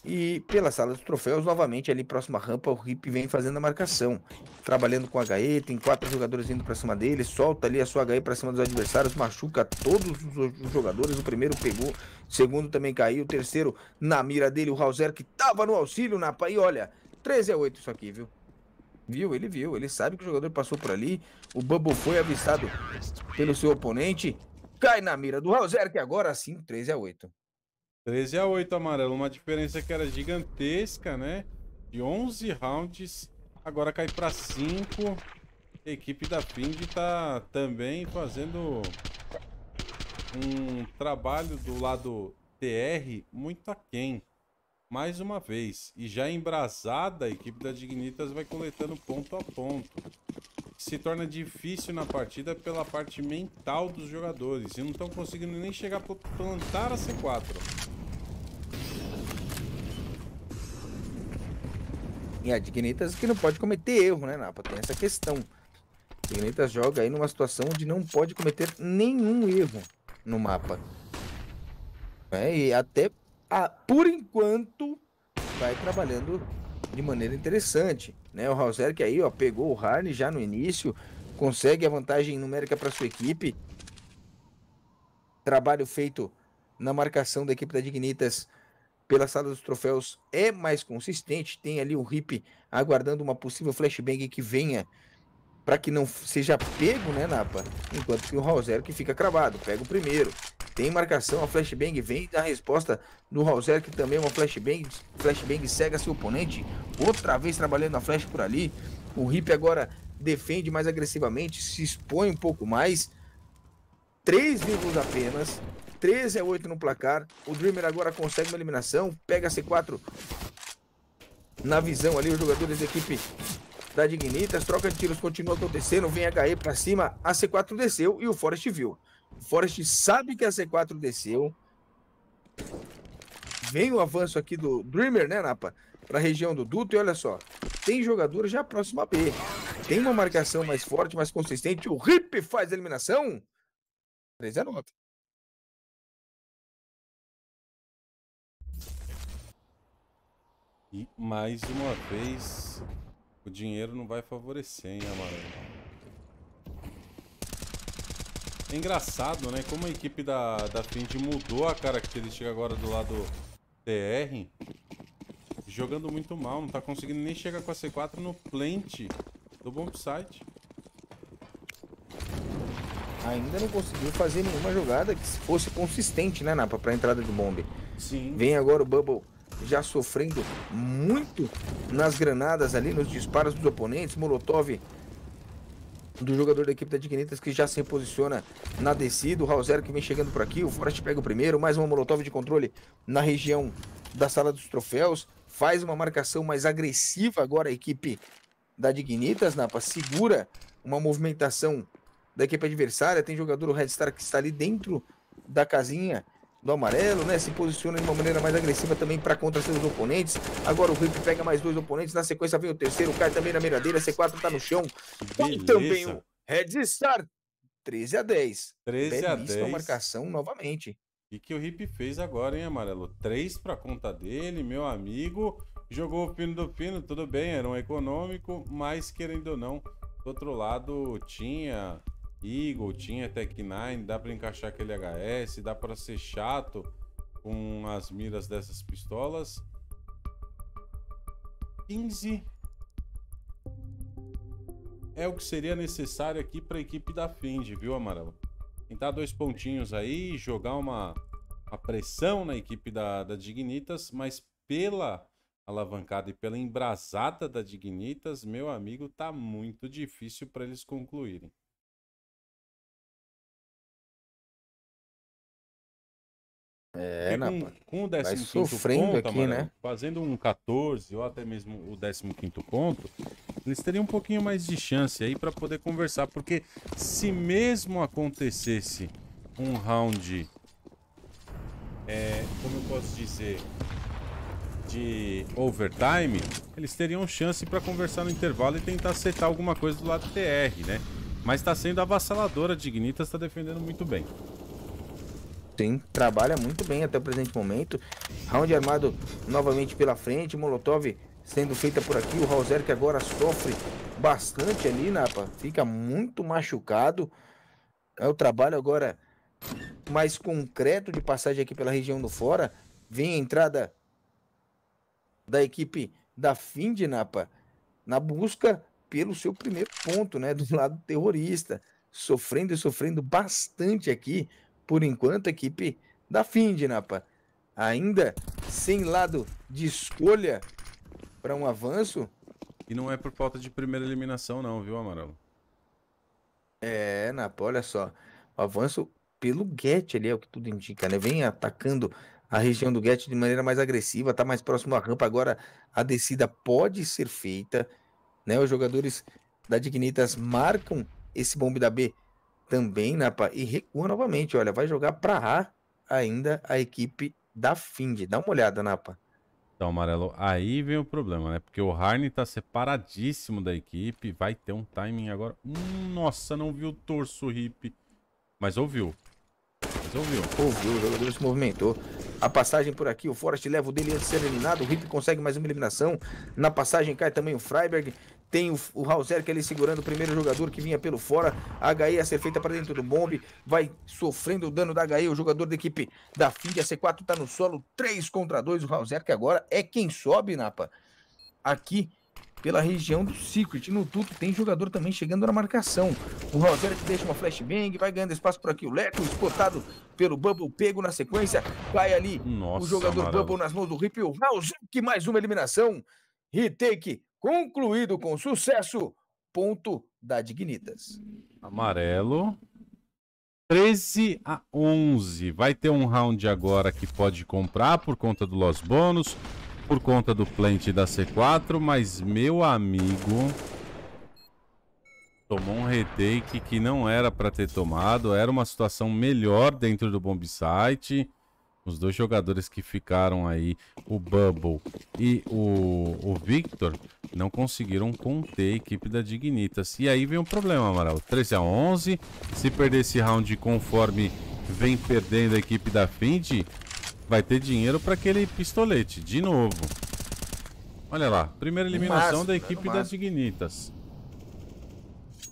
E pela sala dos troféus, novamente ali próxima rampa, o Rip vem fazendo a marcação. Trabalhando com HE, tem quatro jogadores indo para cima dele, solta ali a sua HE para cima dos adversários, machuca todos os jogadores. O primeiro pegou, o segundo também caiu, o terceiro na mira dele, o Hauser que tava no auxílio, Napa e olha, 13 a 8 isso aqui, viu? Viu? Ele viu. Ele sabe que o jogador passou por ali. O Bubble foi avistado pelo seu oponente. Cai na mira do Raulzer, que agora sim, 13 a 8. 13 a 8, amarelo. Uma diferença que era gigantesca, né? De 11 rounds. Agora cai para 5. A equipe da Find tá também fazendo um trabalho do lado TR muito aquém mais uma vez. E já embrasada, a equipe da Dignitas vai coletando ponto a ponto. Se torna difícil na partida pela parte mental dos jogadores. E não estão conseguindo nem chegar para plantar a C4. E a Dignitas que não pode cometer erro, né, Napa? Tem essa questão. A Dignitas joga aí numa situação onde não pode cometer nenhum erro no mapa. É, e até a, ah, por enquanto, vai trabalhando de maneira interessante. Né? O Hauser que aí ó, pegou o Harney já no início, consegue a vantagem numérica para sua equipe. Trabalho feito na marcação da equipe da Dignitas pela sala dos troféus é mais consistente. Tem ali o Rip aguardando uma possível flashbang que venha para que não seja pego, né, Napa? Enquanto que o Hauser que fica cravado, pega o primeiro. Tem marcação, a flashbang vem da resposta do Raulzer, que também é uma flashbang. Flashbang cega seu oponente. Outra vez trabalhando a flash por ali. O Rip agora defende mais agressivamente, se expõe um pouco mais. Três vivos apenas. 13 a 8 no placar. O Dreamer agora consegue uma eliminação. Pega a C4 na visão ali. Os jogadores da equipe da Dignitas. Troca de tiros continua acontecendo. Vem HE pra cima. A C4 desceu e o Forest viu. Forest sabe que a C4 desceu. Vem o avanço aqui do Dreamer, né, Napa? Para a região do Duto. E olha só, tem jogador já próximo a B. Tem uma marcação mais forte, mais consistente. O Rip faz a eliminação. 3 a 9. E mais uma vez, o dinheiro não vai favorecer, hein, Amarelo? É engraçado, né? Como a equipe da, da Find mudou a característica agora do lado TR. Jogando muito mal, não tá conseguindo nem chegar com a C4 no plant do bombsite. Ainda não conseguiu fazer nenhuma jogada que fosse consistente, né, Napa, pra entrada de bombe. Sim. Vem agora o Bubble já sofrendo muito nas granadas ali, nos disparos dos oponentes. Molotov do jogador da equipe da Dignitas que já se reposiciona na descida. O Raulzero que vem chegando por aqui. O Forest pega o primeiro. Mais uma molotov de controle na região da sala dos troféus. Faz uma marcação mais agressiva agora a equipe da Dignitas, Napa. Segura uma movimentação da equipe adversária. Tem jogador, o Red Star, que está ali dentro da casinha do amarelo, né? Se posiciona de uma maneira mais agressiva também para contra seus oponentes. Agora o Rip pega mais dois oponentes. Na sequência vem o terceiro, cai também na miradeira. C4 tá no chão. E também o Red Star. 13 a 10. 13 Belíssima a 10. marcação novamente. E que o Rip fez agora, hein, Amarelo? 3 para conta dele, meu amigo. Jogou o pino do pino, tudo bem, era um econômico, mas querendo ou não, do outro lado tinha Eagle, tinha Tech 9, dá para encaixar aquele HS, dá para ser chato com as miras dessas pistolas. 15 é o que seria necessário aqui para a equipe da Find, viu, Amarelo? Tentar dois pontinhos aí, jogar uma, uma pressão na equipe da, da Dignitas, mas pela alavancada e pela embrasada da Dignitas, meu amigo, tá muito difícil para eles concluírem. É, com, com o 15 sofrendo ponto, aqui, Amarelo, né? fazendo um 14 ou até mesmo o 15 ponto, eles teriam um pouquinho mais de chance aí para poder conversar, porque se mesmo acontecesse um round, é, como eu posso dizer, de overtime, eles teriam chance para conversar no intervalo e tentar acertar alguma coisa do lado do TR, né? Mas está sendo avassaladora, a Dignitas está defendendo muito bem. Sim, trabalha muito bem até o presente momento. Round armado novamente pela frente. Molotov sendo feita por aqui. O Hauser que agora sofre bastante ali, Napa. Né, Fica muito machucado. É o trabalho agora mais concreto de passagem aqui pela região do fora. Vem a entrada da equipe da Find, Napa, né, na busca pelo seu primeiro ponto, né? Do lado terrorista. Sofrendo e sofrendo bastante aqui por enquanto, a equipe da Find, Napa. Né, Ainda sem lado de escolha para um avanço. E não é por falta de primeira eliminação, não, viu, Amarelo? É, Napa, né, olha só. O avanço pelo Get ali, é o que tudo indica, né? Vem atacando a região do Get de maneira mais agressiva, tá mais próximo à rampa. Agora a descida pode ser feita, né? Os jogadores da Dignitas marcam esse bombe da B também, Napa, e recua novamente. Olha, vai jogar para A ainda a equipe da Find. Dá uma olhada, Napa. Então, Amarelo, aí vem o problema, né? Porque o Harney tá separadíssimo da equipe. Vai ter um timing agora. Hum, nossa, não viu o torso, Hip. Mas ouviu. Mas ouviu. Ouviu, o jogador se movimentou. A passagem por aqui, o Forest leva o dele antes de ser eliminado. O Hip consegue mais uma eliminação. Na passagem cai também o Freiberg. Tem o, o Hauser que é ele ali segurando o primeiro jogador que vinha pelo fora. A HE a ser feita para dentro do bombe. Vai sofrendo o dano da HE. O jogador da equipe da FIG. A C4 está no solo. 3 contra 2. O Hauser que agora é quem sobe, Napa. Aqui pela região do Secret. No Tuto tem jogador também chegando na marcação. O Rogério que deixa uma flashbang, vai ganhando espaço por aqui. O Leco, esgotado pelo Bubble, pego na sequência. Vai ali Nossa, o jogador Bubble nas mãos do Rip. O Raul, que mais uma eliminação. Retake Concluído com sucesso, ponto da Dignitas. Amarelo. 13 a 11. Vai ter um round agora que pode comprar por conta do Los Bônus, por conta do plant da C4, mas meu amigo tomou um retake que não era para ter tomado, era uma situação melhor dentro do bomb site. Os dois jogadores que ficaram aí, o Bubble e o, o Victor, não conseguiram conter a equipe da Dignitas. E aí vem o um problema, Amaral. 13 a 11 se perder esse round conforme vem perdendo a equipe da Find, vai ter dinheiro para aquele pistolete, de novo. Olha lá, primeira eliminação máximo, da né? equipe das Dignitas.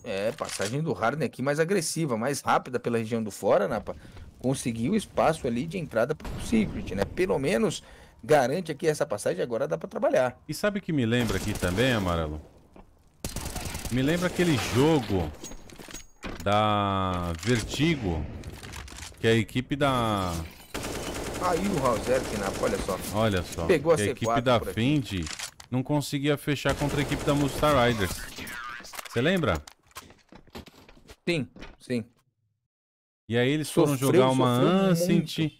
É, passagem do Harden aqui mais agressiva, mais rápida pela região do fora, Napa. Né? conseguir o espaço ali de entrada para o Secret, né? Pelo menos garante aqui essa passagem agora dá para trabalhar. E sabe o que me lembra aqui também, Amarelo? Me lembra aquele jogo da Vertigo, que é a equipe da... Aí o Rausek, né? olha só. Olha só, Pegou a, a equipe da Find não conseguia fechar contra a equipe da Mustard Riders. Você lembra? Sim, sim. E aí eles foram sofreu, jogar uma Ancient. Muito.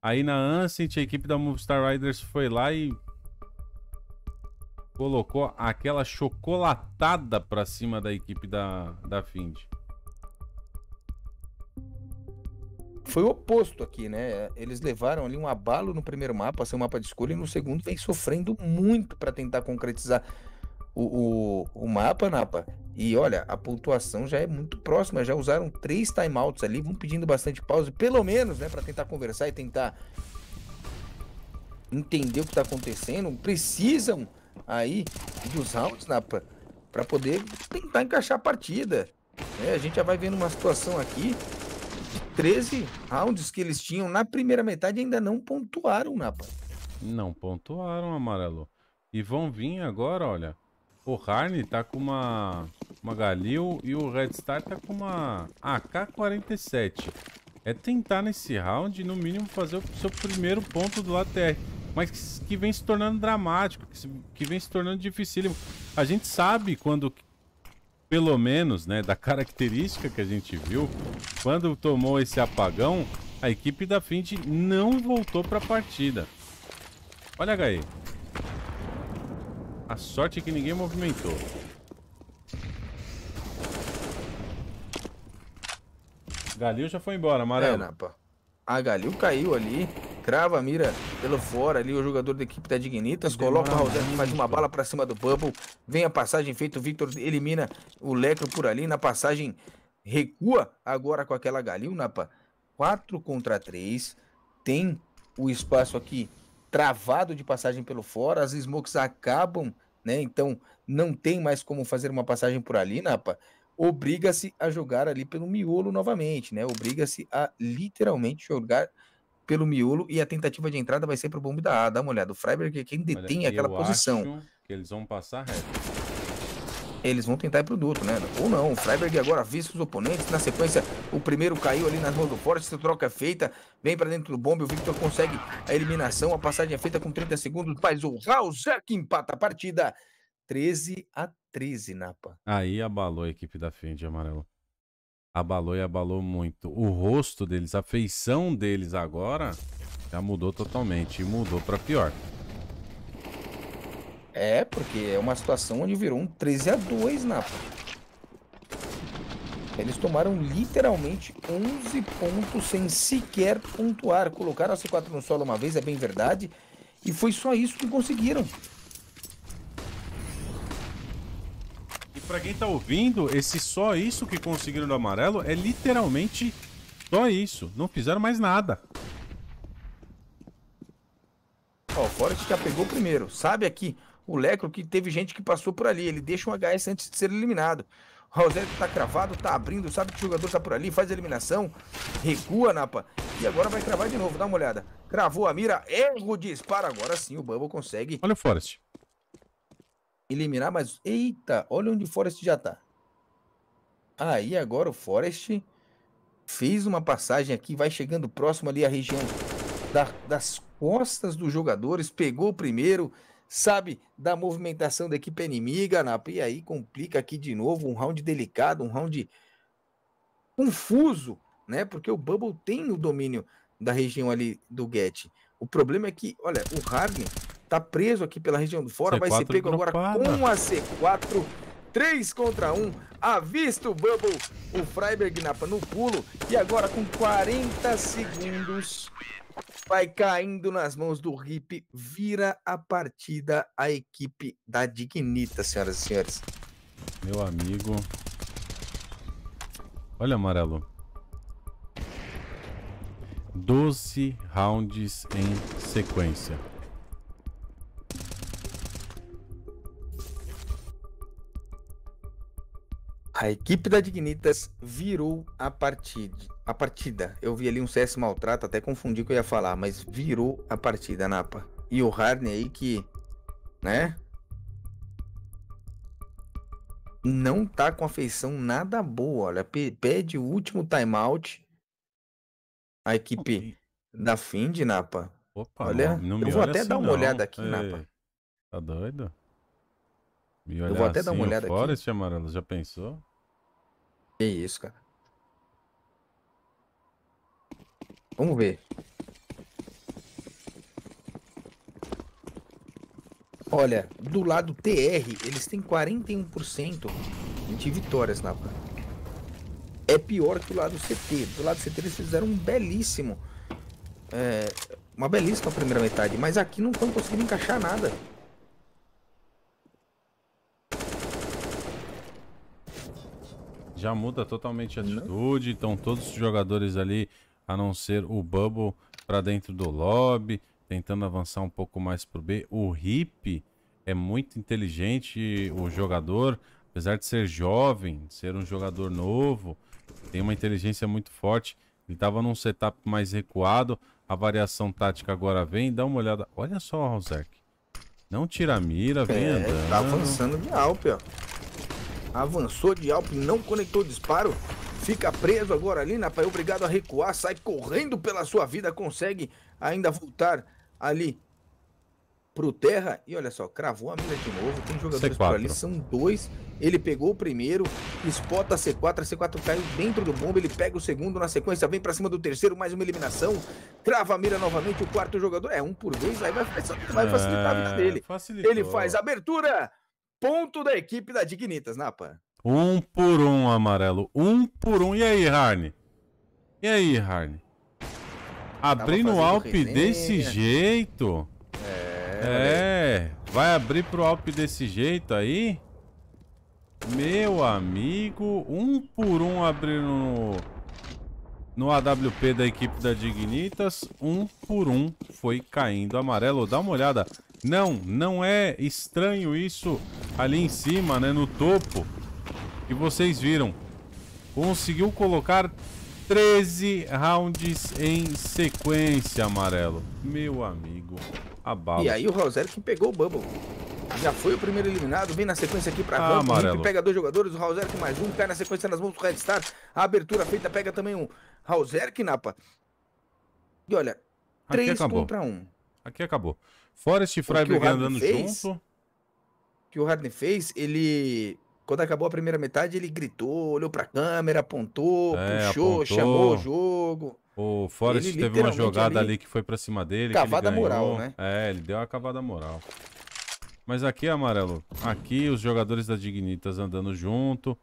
Aí na Ancient, a equipe da Movistar Riders foi lá e colocou aquela chocolatada pra cima da equipe da, da Find. Foi o oposto aqui, né? Eles levaram ali um abalo no primeiro mapa, ser um mapa de escolha, e no segundo vem sofrendo muito para tentar concretizar o, o, o mapa, Napa. E olha, a pontuação já é muito próxima. Já usaram três timeouts ali, vão pedindo bastante pausa, pelo menos, né, para tentar conversar e tentar entender o que está acontecendo. Precisam aí dos rounds, Napa, para poder tentar encaixar a partida. É, a gente já vai vendo uma situação aqui de 13 rounds que eles tinham na primeira metade ainda não pontuaram, Napa. Não pontuaram, amarelo. E vão vir agora, olha. O Harney tá com uma, uma Galil e o Red Star tá com uma AK-47. É tentar nesse round, no mínimo, fazer o seu primeiro ponto do Latec. Mas que vem se tornando dramático, que vem se tornando dificílimo. A gente sabe quando pelo menos, né, da característica que a gente viu, quando tomou esse apagão, a equipe da Fint não voltou para a partida. Olha, HE. A sorte é que ninguém movimentou. Galil já foi embora, amarelo. É, Napa. A Galil caiu ali, crava a mira pelo fora ali, o jogador da equipe da Dignitas, coloca o Raulzete, mais uma bala para cima do Bubble, vem a passagem feita, o Victor elimina o Lecro por ali, na passagem recua agora com aquela Galil, Napa. 4 contra 3, tem o espaço aqui travado de passagem pelo fora, as smokes acabam, né? Então não tem mais como fazer uma passagem por ali, Napa. Obriga-se a jogar ali pelo miolo novamente, né? Obriga-se a literalmente jogar pelo miolo e a tentativa de entrada vai ser pro bombe da A. Dá uma olhada. O Freiberg é quem detém Olha, aquela posição. eles vão passar reto eles vão tentar ir pro duto, né? Ou não, o Freiberg agora avisa os oponentes, na sequência o primeiro caiu ali nas mãos do Forte, essa troca é feita, vem para dentro do bombe, o Victor consegue a eliminação, a passagem é feita com 30 segundos, faz o Hauser que empata a partida, 13 a 13, Napa. Aí abalou a equipe da Fendi, amarelo. Abalou e abalou muito. O rosto deles, a feição deles agora já mudou totalmente mudou para pior. É, porque é uma situação onde virou um 13 a 2 na. Eles tomaram literalmente 11 pontos sem sequer pontuar. Colocaram a C4 no solo uma vez, é bem verdade. E foi só isso que conseguiram. E para quem tá ouvindo, esse só isso que conseguiram do amarelo é literalmente só isso. Não fizeram mais nada. Ó, o Forest já pegou primeiro. Sabe aqui, o Lecro, que teve gente que passou por ali. Ele deixa um HS antes de ser eliminado. O tá cravado, tá abrindo, sabe que o jogador tá por ali, faz a eliminação, recua, Napa. E agora vai cravar de novo, dá uma olhada. Cravou a mira, erro, dispara. Agora sim o Bubble consegue. Olha o Forest. Eliminar, mas. Eita, olha onde o Forest já tá. Aí agora o Forest fez uma passagem aqui, vai chegando próximo ali à região da, das costas dos jogadores, pegou o primeiro sabe da movimentação da equipe inimiga, Napa, e aí complica aqui de novo, um round delicado, um round confuso, né? Porque o Bubble tem o domínio da região ali do Get. O problema é que, olha, o Harden tá preso aqui pela região do fora, C4 vai ser pego agora com a C4. 3 contra 1, avista o Bubble, o Freiberg Napa no pulo, e agora com 40 segundos vai caindo nas mãos do Rip, vira a partida a equipe da Dignita, senhoras e senhores. Meu amigo. Olha, amarelo. 12 rounds em sequência. A equipe da Dignitas virou a partida. A partida. Eu vi ali um CS maltrato, até confundi o que eu ia falar, mas virou a partida, Napa. E o Harney aí que, né? Não tá com afeição nada boa. Olha, pede o último timeout. A equipe da Find, Napa. Opa, olha, não, eu vou até assim dar uma não. olhada aqui, Ei, é. Napa. Tá doido? eu vou até assim, dar uma olhada fora, aqui. Forest, amarelo, já pensou? Que isso, cara. Vamos ver. Olha, do lado TR, eles têm 41% de vitórias na É pior que o lado CT. Do lado CT eles fizeram um belíssimo... É, uma belíssima primeira metade, mas aqui não estão conseguindo encaixar nada. Já muda totalmente a uhum. atitude, então todos os jogadores ali, a não ser o Bubble, para dentro do lobby, tentando avançar um pouco mais pro B. O Hip é muito inteligente, o jogador, apesar de ser jovem, ser um jogador novo, tem uma inteligência muito forte. Ele estava num setup mais recuado, a variação tática agora vem, dá uma olhada. Olha só, Alzerk. Não tira a mira, vem é, tá andando. Tá avançando de alpe ó. Avançou de Alp, não conectou disparo. Fica preso agora ali, Napa é obrigado a recuar, sai correndo pela sua vida, consegue ainda voltar ali pro terra. E olha só, cravou a mira de novo, tem jogadores C4. por ali, são dois. Ele pegou o primeiro, Spota a C4, a C4 caiu dentro do bomba, ele pega o segundo na sequência, vem para cima do terceiro, mais uma eliminação. Trava a mira novamente, o quarto jogador é um por vez, aí vai, vai facilitar a vida é, dele. Ele faz abertura, ponto da equipe da Dignitas, Napa. Né, um por um, amarelo. Um por um. E aí, Harney? E aí, Harney? Abrindo o Alp desse jeito? É, é. Vai abrir pro Alp desse jeito aí? Meu amigo, um por um abrindo no, no AWP da equipe da Dignitas, um por um foi caindo amarelo. Dá uma olhada, não, não é estranho isso ali em cima, né? No topo. E vocês viram. Conseguiu colocar 13 rounds em sequência, amarelo. Meu amigo, a bala. E aí o Rosério que pegou o Bubble. Já foi o primeiro eliminado, vem na sequência aqui pra ah, Amarelo. pega dois jogadores, o Halzerk mais um, cai na sequência nas mãos do Red Star, a abertura feita, pega também um que Napa. E olha, 3 contra 1. Um. Aqui acabou. Forest Freiburg andando fez, junto. O que o Harden fez, ele. Quando acabou a primeira metade, ele gritou, olhou pra câmera, apontou, é, puxou, apontou. chamou o jogo. O Forest teve uma jogada ali, ali, que foi pra cima dele. Cavada moral, né? É, ele deu a cavada moral. Mas aqui, Amarelo, aqui os jogadores da Dignitas andando junto,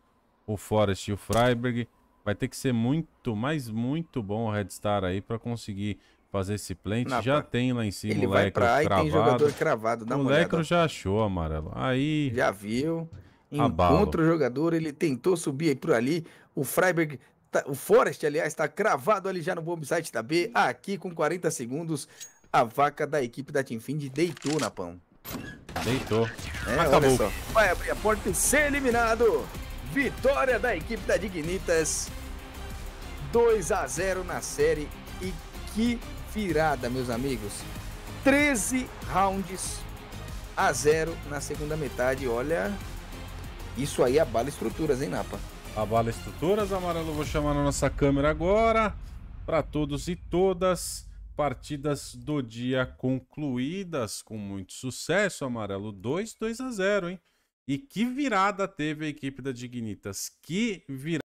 o Forest e o Freiburg. Vai ter que ser muito, mas muito bom o Red Star aí para conseguir fazer esse plant. Não, já tem lá em cima Ele o Lecro vai pra cravado. tem jogador cravado. Dá o Lecro olhada. já achou amarelo. Aí. Já viu. Encontra o jogador, ele tentou subir aí por ali. O Freiberg tá, o Forest, aliás, está cravado ali já no bombsite da B. Aqui com 40 segundos, a vaca da equipe da Team Find deitou na pão. Deitou. É, Acabou. Vai abrir a porta e ser eliminado. Vitória da equipe da Dignitas. 2 a 0 na série. E que virada, meus amigos. 13 rounds a zero na segunda metade. Olha, isso aí abala estruturas, hein, Napa? Abala estruturas, Amarelo. Vou chamar na nossa câmera agora para todos e todas. Partidas do dia concluídas com muito sucesso, Amarelo. 2, 2 a 0, hein? E que virada teve a equipe da Dignitas. Que virada.